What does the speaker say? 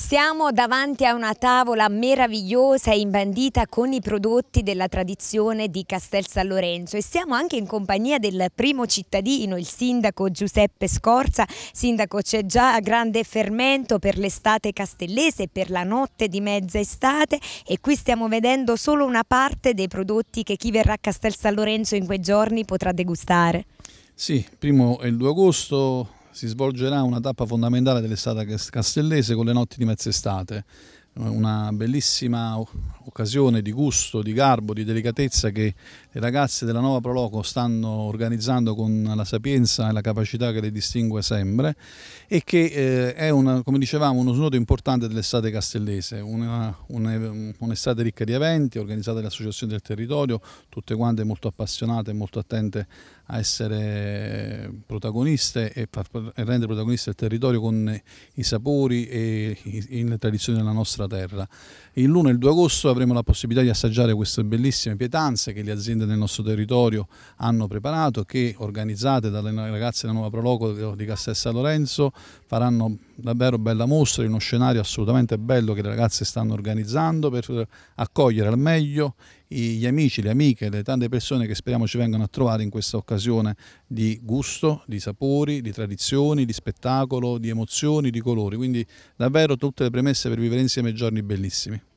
Siamo davanti a una tavola meravigliosa e imbandita con i prodotti della tradizione di Castel San Lorenzo e siamo anche in compagnia del primo cittadino, il sindaco Giuseppe Scorza. Sindaco, c'è già grande fermento per l'estate castellese e per la notte di mezza estate e qui stiamo vedendo solo una parte dei prodotti che chi verrà a Castel San Lorenzo in quei giorni potrà degustare. Sì, primo è il 2 agosto si svolgerà una tappa fondamentale dell'estate castellese con le notti di mezz'estate, una bellissima occasione di gusto, di garbo, di delicatezza che le ragazze della Nova Proloco stanno organizzando con la sapienza e la capacità che le distingue sempre e che eh, è, una, come dicevamo, uno snodo importante dell'estate castellese, un'estate ricca di eventi organizzata dalle associazioni del territorio, tutte quante molto appassionate e molto attente a essere protagoniste e, far, rendere protagonista il territorio con i sapori e, e le tradizioni della nostra terra. Il 1 e il 2 agosto avremo avremo la possibilità di assaggiare queste bellissime pietanze che le aziende del nostro territorio hanno preparato, che organizzate dalle ragazze della Nuova Proloco di Castel San Lorenzo faranno davvero bella mostra in uno scenario assolutamente bello che le ragazze stanno organizzando per accogliere al meglio gli amici, le amiche, le tante persone che speriamo ci vengano a trovare in questa occasione di gusto, di sapori, di tradizioni, di spettacolo, di emozioni, di colori. Quindi davvero tutte le premesse per vivere insieme giorni bellissimi.